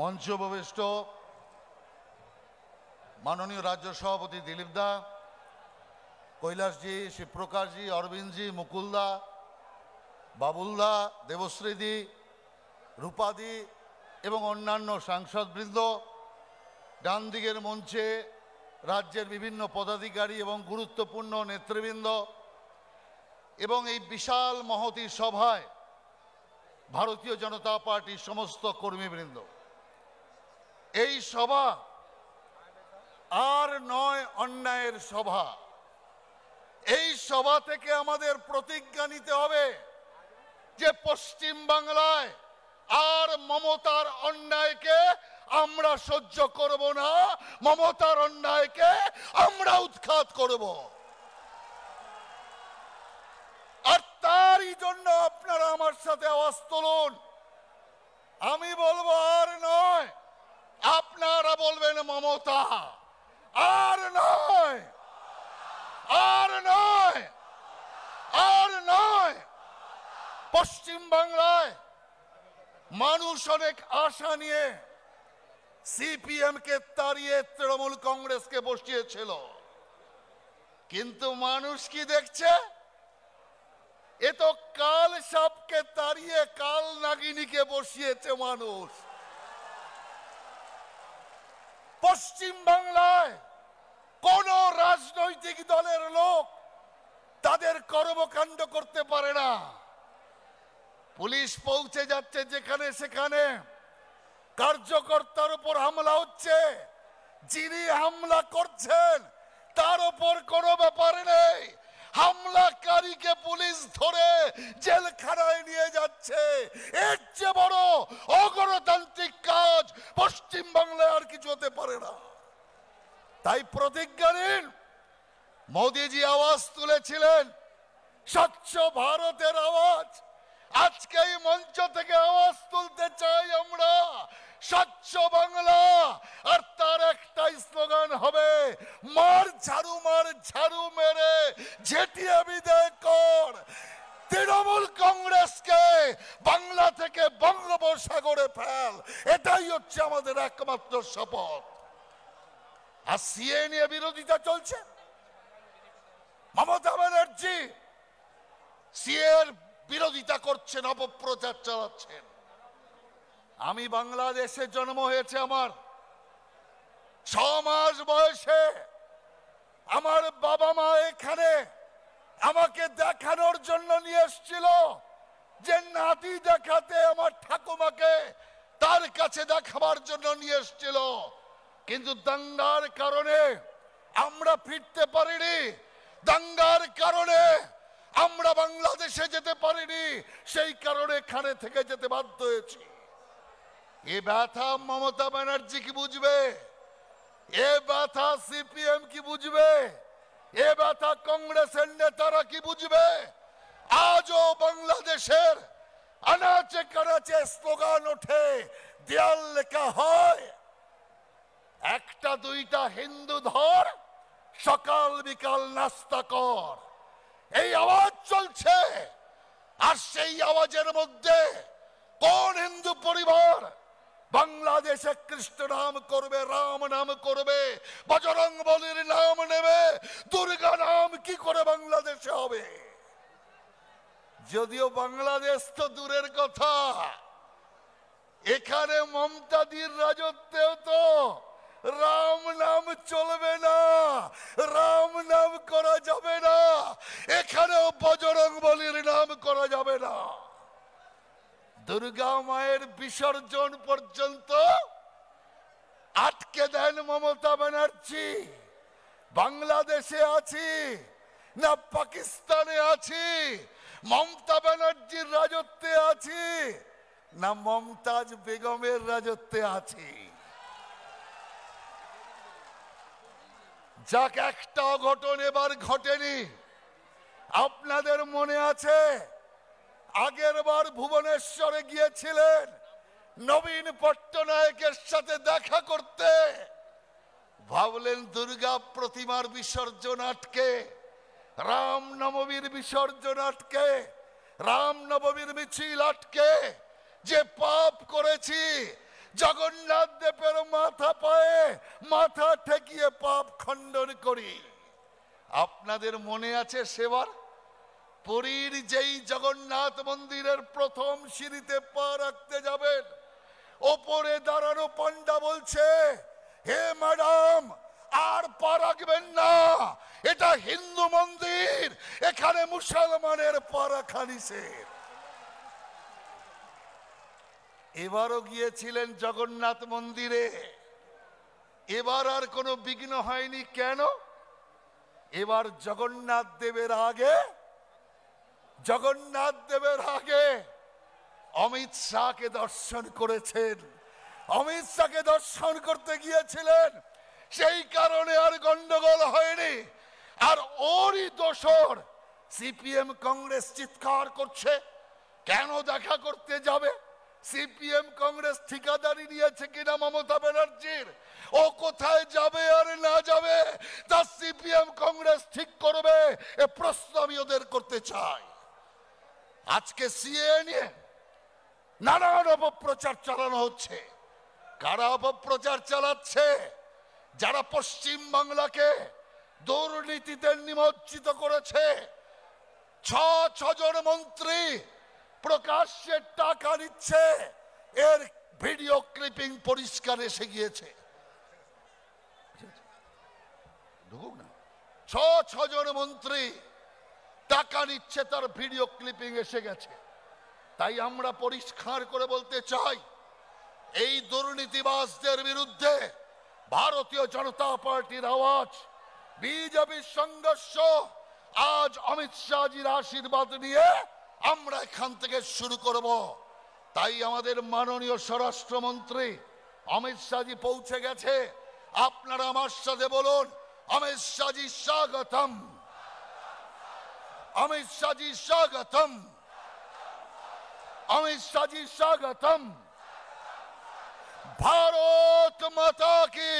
মঞ্চ উপবিষ্ট মাননীয় রাজ্য সভাপতি দিলীপ দা কৈলাসজি শিবপ্রকাশজি অরবিন্দজি মুকুলদা বাবুলদা দেবশ্রীদি রূপাদি এবং অন্যান্য সাংসদবৃন্দ ডান দিকের মঞ্চে রাজ্যের বিভিন্ন পদাধিকারী এবং গুরুত্বপূর্ণ নেতৃবৃন্দ এবং এই বিশাল মহতি সভায় ভারতীয় জনতা পার্টির সমস্ত কর্মীবৃন্দ এই সভা আর নয় অন্যায়ের সভা এই সভা থেকে আমাদের প্রতিজ্ঞা নিতে হবে যে পশ্চিম বাংলায় আর মমতার অন্যায়কে আমরা সহ্য করব না মমতার অন্যায়কে আমরা উৎখাত করব আর তারই জন্য আপনারা আমার সাথে আওয়াজ তুলুন আমি বলবো আর নয় কথা বলবেন মমতা আর নয় আর নয় আর নয় পশ্চিম বাংলায় মানুষ অনেক আশা নিয়ে সিপিএম কে তাড়িয়ে তৃণমূল কংগ্রেসকে বসিয়েছিল কিন্তু মানুষ কি দেখছে এ তো কাল সাপকে তাড়িয়ে কাল নাগিনীকে বসিয়েছে মানুষ পশ্চিম বাংলায় কোন রাজনৈতিক দলের লোক তাদের কর্মকাণ্ড করতে পারে না পুলিশ পৌঁছে যাচ্ছে যেখানে সেখানে কার্যকর্তার উপর হামলা হচ্ছে যিনি হামলা করছেন তার উপর কোনো ব্যাপার নেই হামলাকারীকে পুলিশ ধরে জেলখানায় নিয়ে যাচ্ছে এর চেয়ে বড় অগণতান্ত্রিক কাজ পশ্চিম আর কিছু হতে পারে না তাই প্রতিজ্ঞা নিন মোদীজি আওয়াজ তুলেছিলেন স্বচ্ছ ভারতের আওয়াজ আজকে এই মঞ্চ থেকে আওয়াজ তুলতে চাই আমরা স্বচ্ছ বাংলা আর তার একটাই স্লোগান হবে মার ঝাড়ু মার ঝাড়ু মেরে ঝেটিয়ে বিদায় কর তৃণমূল কংগ্রেসকে বাংলা থেকে বঙ্গোপসাগরে ফেল এটাই হচ্ছে আমাদের একমাত্র শপথ আর সিএ নিয়ে বিরোধিতা চলছে মমতা ব্যানার্জি সিএর বিরোধিতা করছেন অপপ্রচার চালাচ্ছেন আমি বাংলাদেশে জন্ম হয়েছে আমার ছ মাস বয়সে আমার বাবা মা এখানে আমাকে দেখানোর জন্য নিয়ে এসছিল যে নাতি দেখাতে আমার ঠাকুমাকে তার কাছে দেখাবার জন্য নিয়ে এসছিল কিন্তু দাঙ্গার কারণে আমরা ফিরতে পারিনি দাঙ্গার কারণে আমরা বাংলাদেশে যেতে পারিনি সেই কারণে এখানে থেকে যেতে বাধ্য হয়েছি এ ব্যথা মমতা ব্যানার্জি কি বুঝবে এ ব্যথা সিপিএম কি বুঝবে এ ব্যথা কংগ্রেসের নেতারা কি বুঝবে আজও বাংলাদেশের আনাচে কানাচে স্লোগান ওঠে দেয়াল লেখা হয় একটা দুইটা হিন্দু ধর সকাল বিকাল নাস্তা কর এই আওয়াজ চলছে আর সেই আওয়াজের মধ্যে কোন হিন্দু পরিবার বাংলাদেশে কৃষ্ণ নাম করবে রাম নাম করবে বজরং বলির নাম নেবে দুর্গা নাম কি করে বাংলাদেশে হবে যদিও বাংলাদেশ তো দূরের কথা এখানে মমতাদির রাজত্বেও তো রাম নাম চলবে না রাম নাম করা যাবে না এখানেও বজরং বলির নাম করা যাবে না দুর্গা মায়ের বিসর্জন পর্যন্ত আটকে দেন মমতা ব্যানার্জি বাংলাদেশে আছি না পাকিস্তানে আছি মমতা ব্যানার্জির রাজত্বে আছি না মমতাজ বেগমের রাজত্বে আছি যাক একটা অঘটন এবার ঘটেনি আপনাদের মনে আছে আগের বার ভুবনেশ্বরে গিয়েছিলেন নবীন পট্টনায়কের সাথে দেখা করতে ভাবলেন দুর্গা প্রতিমার বিসর্জন আটকে রাম নবমীর বিসর্জন আটকে রাম নবমীর মিছিল আটকে যে পাপ করেছি জগন্নাথ দেবের মাথা পায়ে মাথা ঠেকিয়ে পাপ খণ্ডন করি আপনাদের মনে আছে সেবার পুরীর যেই জগন্নাথ মন্দিরের প্রথম সিঁড়িতে পা রাখতে যাবেন ওপরে দাঁড়ানো পান্ডা বলছে হে ম্যাডাম আর পা রাখবেন না এটা হিন্দু মন্দির এখানে মুসলমানের পাড়া খালিসের এবারও গিয়েছিলেন জগন্নাথ মন্দিরে এবার আর কোনো বিঘ্ন হয়নি কেন এবার জগন্নাথ দেবের আগে জগন্নাথ দেবের আগে অমিত শাহকে দর্শন করেছেন অমিত শাহকে দর্শন করতে গিয়েছিলেন সেই কারণে আর গন্ডগোল হয়নি আর ওরই দোষর সিপিএম কংগ্রেস চিৎকার করছে কেন দেখা করতে যাবে সিপিএম কংগ্রেস ঠিকাদারি নিয়েছে কিনা মমতা ব্যানার্জির ও কোথায় যাবে আর না যাবে তা সিপিএম কংগ্রেস ঠিক করবে এ প্রশ্ন আমি ওদের করতে চাই আজকে সিএ নিয়ে নানান অপপ্রচার চালানো হচ্ছে কারা অপপ্রচার চালাচ্ছে যারা পশ্চিম বাংলাকে দুর্নীতিতে নিমজ্জিত করেছে ছ ছজন মন্ত্রী প্রকাশ্যে টাকা নিচ্ছে এর ভিডিও ক্লিপিং পরিষ্কার এসে গিয়েছে ছ ছজন মন্ত্রী টাকা নিচ্ছে তার ভিডিও ক্লিপিং এসে গেছে তাই আমরা পরিষ্কার করে বলতে চাই এই দুর্নীতিবাসদের বিরুদ্ধে ভারতীয় জনতা পার্টির আওয়াজ বিজেপির সংঘর্ষ আজ অমিত শাহজির আশীর্বাদ নিয়ে আমরা এখান থেকে শুরু করব তাই আমাদের মাননীয় স্বরাষ্ট্রমন্ত্রী অমিত শাহজি পৌঁছে গেছে আপনারা আমার সাথে বলুন অমিত শাহজি স্বাগতম अमित शाह जी स्वागतम अमित शाह जी स्वागतम भारत माता की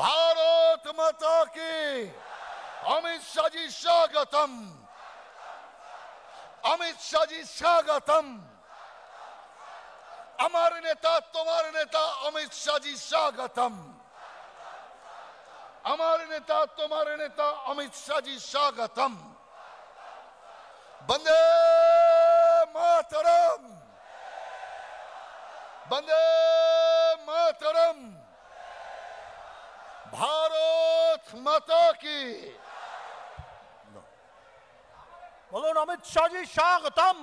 भारत माता की अमित शाह जी स्वागतम अमित शाह जी स्वागतम अमर नेता तुम्हारे नेता अमित शाह जी स्वागतम अमर नेता तुम्हारे नेता अमित शाह जी स्वागतम बंदे मातरम बंदे मातरम भारत माता की बोलो अमित शाह जी स्वागतम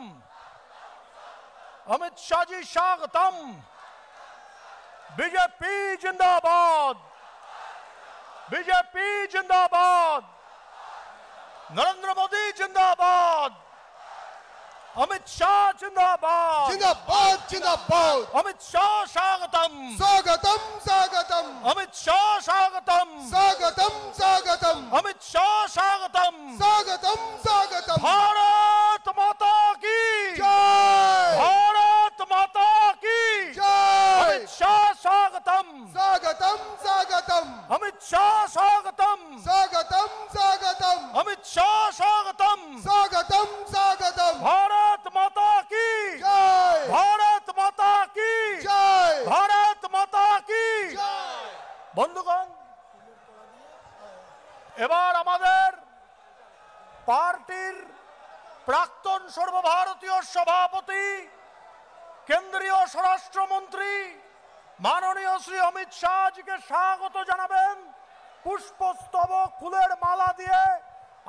अमित शाह जी स्वागतम बीजेपी जिंदाबाद बीजेपी जिंदाबाद नरेंद्र मोदी जिंदाबाद അമിത് ഷാ ജിന്ദാബാദ് ജിന്ദാബാദ് ജിന്ദാബാദ് അമിത് ഷാ സ്വാഗതം സ്വാഗതം സ്വാഗതം അമിത് ഷാ സ്വാഗതം സ്വാഗതം സ്വാഗതം അമിത് ഷാ സ്വാഗതം സ്വാഗതം സ്വാഗതം বন্ধুগণ এবার আমাদের পার্টির প্রাক্তন সর্বভারতীয় সভাপতি কেন্দ্রীয় স্বরাষ্ট্রমন্ত্রী মাননীয় শ্রী অমিত শাহজিকে স্বাগত জানাবেন পুষ্পস্তবক ফুলের মালা দিয়ে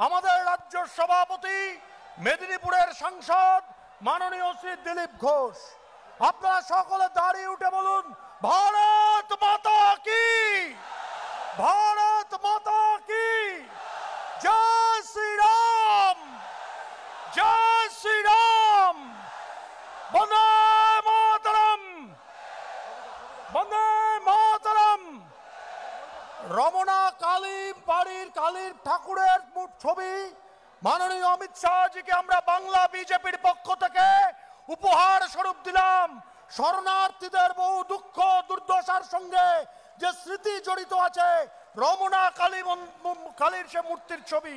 আমাদের রাজ্য সভাপতি মেদিনীপুরের সাংসদ মাননীয় শ্রী দিলীপ ঘোষ আপনারা সকলে দাঁড়িয়ে উঠে বলুন ভারত भारत माता की भारत माता की जय শ্রীরাম राम जय श्री राम वंदे मातरम রমনা কালী বাড়ির কালীর ঠাকুরের ছবি মাননীয় অমিত শাহজিকে আমরা বাংলা বিজেপির পক্ষ থেকে উপহার স্বরূপ দিলাম শরণার্থীদের বহু দুঃখ দুর্দশার সঙ্গে যে স্মৃতি জড়িত আছে রমনা কালী কালীর সে মূর্তির ছবি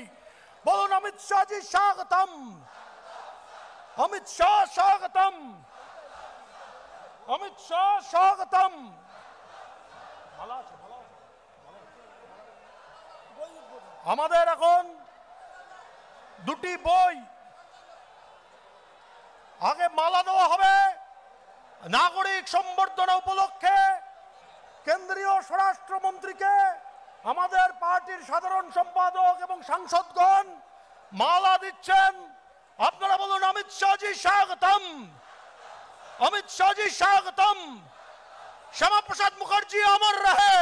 বলুন অমিত শাহজি স্বাগতম অমিত শাহ স্বাগতম অমিত শাহ স্বাগতম আমাদের এখন দুটি বই আগে মালা দেওয়া হবে নাগরিক সম্বর্ধনা উপলক্ষে কেন্দ্রীয় স্বরাষ্ট্রমন্ত্রীকে আমাদের পার্টির সাধারণ সম্পাদক এবং সাংসদগণ মালা দিচ্ছেন আপনারা বলুন অমিত শাহজি স্বাগতম অমিত শাহজি স্বাগতম শ্যামাপ্রসাদ মুখার্জি অমর রাহে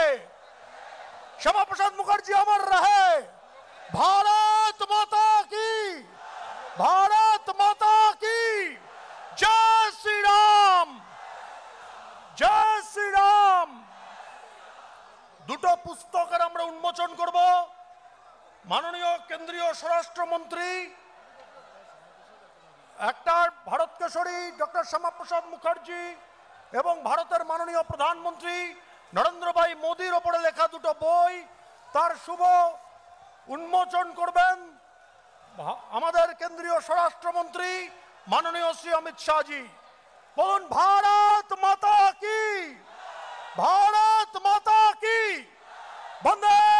শ্যামাপ্রসাদ মুখার্জি অমর দুটো পুস্তকের আমরা উন্মোচন করব মাননীয় কেন্দ্রীয় স্বরাষ্ট্রমন্ত্রী একটা ভারত কেশরী ডক্টর শ্যামাপ্রসাদ মুখার্জি এবং ভারতের মাননীয় প্রধানমন্ত্রী নরেন্দ্রভাই মোদীর ওপরে লেখা দুটো বই তার শুভ উন্মোচন করবেন আমাদের কেন্দ্রীয় স্বরাষ্ট্রমন্ত্রী মাননীয় শ্রী অমিত শাহজি বলুন ভারত মাতা কি ভারত মাতা কি Bandeira!